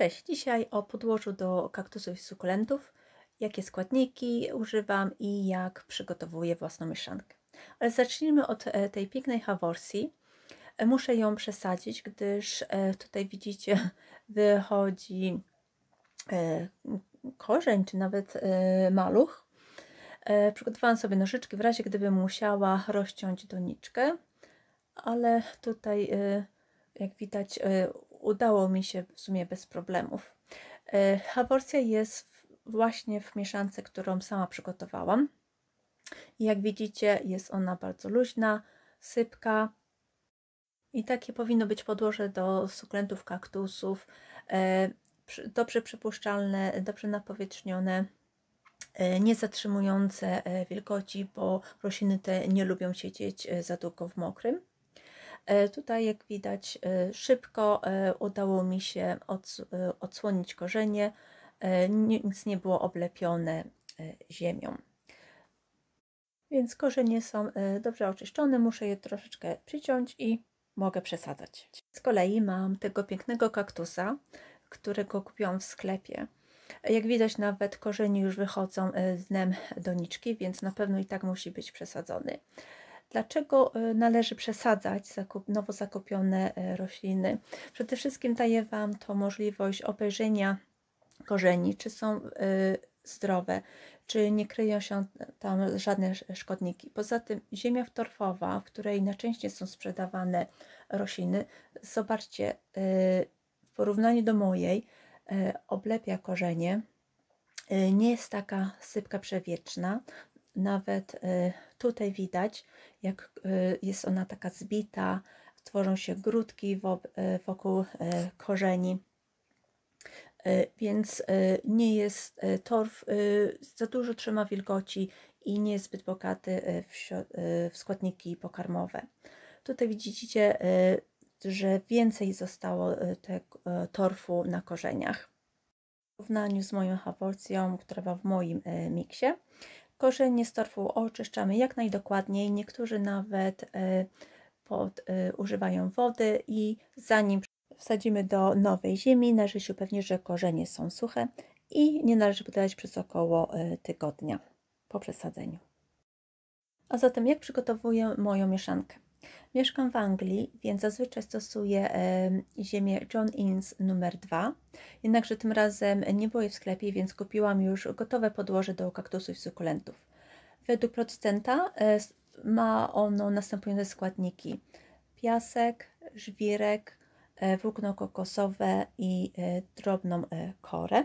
Cześć, dzisiaj o podłożu do kaktusów i sukulentów, jakie składniki używam i jak przygotowuję własną mieszankę. Ale zacznijmy od e, tej pięknej haworsji. E, muszę ją przesadzić, gdyż e, tutaj widzicie wychodzi korzeń czy nawet maluch. Przygotowałam sobie nożyczki w razie gdybym musiała rozciąć doniczkę, ale tutaj jak widać udało mi się w sumie bez problemów. E, aborcja jest właśnie w mieszance, którą sama przygotowałam. Jak widzicie, jest ona bardzo luźna, sypka. I takie powinno być podłoże do sukulentów, kaktusów, e, dobrze przypuszczalne, dobrze napowietrznione, e, nie zatrzymujące wilgoci, bo rośliny te nie lubią siedzieć za długo w mokrym. E, tutaj jak widać e, szybko e, udało mi się odsłonić korzenie, nic nie było oblepione ziemią. Więc korzenie są dobrze oczyszczone, muszę je troszeczkę przyciąć i mogę przesadzać. Z kolei mam tego pięknego kaktusa, którego kupiłam w sklepie. Jak widać nawet korzenie już wychodzą z dnem doniczki, więc na pewno i tak musi być przesadzony. Dlaczego y, należy przesadzać zakup, nowo zakupione y, rośliny? Przede wszystkim daje Wam to możliwość obejrzenia korzeni, czy są y, zdrowe, czy nie kryją się tam żadne szkodniki. Poza tym ziemia wtorfowa, w której najczęściej są sprzedawane rośliny, zobaczcie, w porównaniu do mojej, oblepia korzenie, nie jest taka sypka przewieczna, nawet y, tutaj widać, jak y, jest ona taka zbita, tworzą się grudki y, wokół korzeni. Więc nie jest torf, za dużo trzyma wilgoci i nie jest zbyt bogaty w składniki pokarmowe. Tutaj widzicie, że więcej zostało tego torfu na korzeniach. W porównaniu z moją haworcją, która była w moim miksie, Korzenie z torfu oczyszczamy jak najdokładniej. Niektórzy nawet y, pod, y, używają wody i zanim wsadzimy do nowej ziemi, należy się upewnić, że korzenie są suche i nie należy podlewać przez około y, tygodnia po przesadzeniu. A zatem jak przygotowuję moją mieszankę? Mieszkam w Anglii, więc zazwyczaj stosuję ziemię John Innes numer 2. Jednakże tym razem nie było jej w sklepie, więc kupiłam już gotowe podłoże do kaktusów i sukulentów. Według producenta e, ma ono następujące składniki: piasek, żwirek, e, włókno kokosowe i e, drobną korę.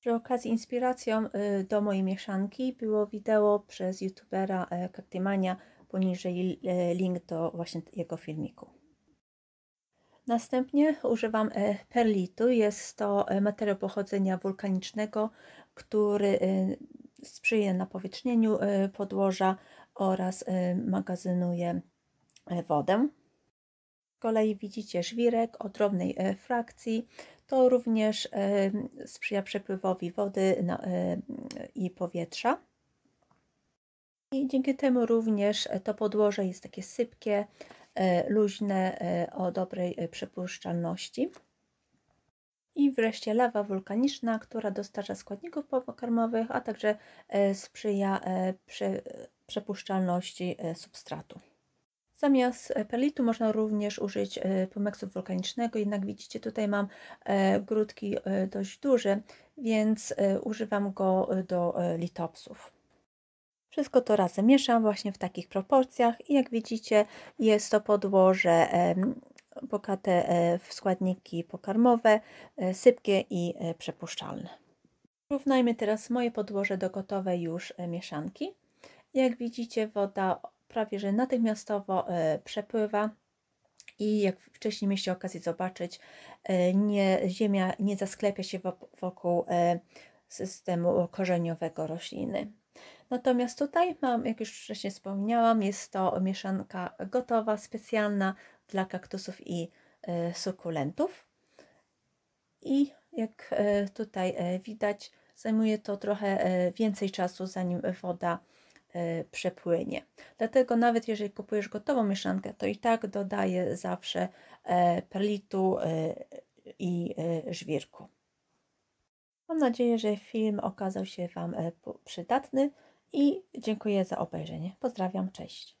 Przy okazji inspiracją do mojej mieszanki było wideo przez youtubera Kaktymania poniżej e, link do właśnie jego filmiku. Następnie używam e, perlitu. Jest to e, materiał pochodzenia wulkanicznego, który sprzyja napowietrznieniu podłoża oraz magazynuje wodę. Z kolei widzicie żwirek o drobnej frakcji. To również sprzyja przepływowi wody i powietrza. I dzięki temu również e, to podłoże jest takie sypkie, e, luźne, e, o dobrej przepuszczalności. I wreszcie lawa wulkaniczna, która dostarcza składników pokarmowych, a także sprzyja przepuszczalności substratu. Zamiast pelitu można również użyć pomeksu wulkanicznego, jednak widzicie tutaj mam grudki dość duże, więc używam go do litopsów. Wszystko to razem mieszam właśnie w takich proporcjach i jak widzicie jest to podłoże bogate e, w składniki pokarmowe, e, sypkie i e, przepuszczalne. Równajmy teraz moje podłoże do gotowej już mieszanki. Jak widzicie woda prawie że natychmiastowo przepływa i jak wcześniej mieliście okazję zobaczyć, nie, ziemia nie zasklepia się wokół systemu korzeniowego rośliny. Natomiast tutaj mam, jak już wcześniej wspomniałam, jest to mieszanka gotowa, specjalna dla kaktusów i e, sukulentów. I jak e, tutaj e, widać, zajmuje to trochę więcej czasu, zanim woda przepłynie. Dlatego nawet jeżeli kupujesz gotową mieszankę, to i tak dodaję zawsze perlitu i żwirku. Mam nadzieję, że film okazał się Wam przydatny i dziękuję za obejrzenie. Pozdrawiam, cześć.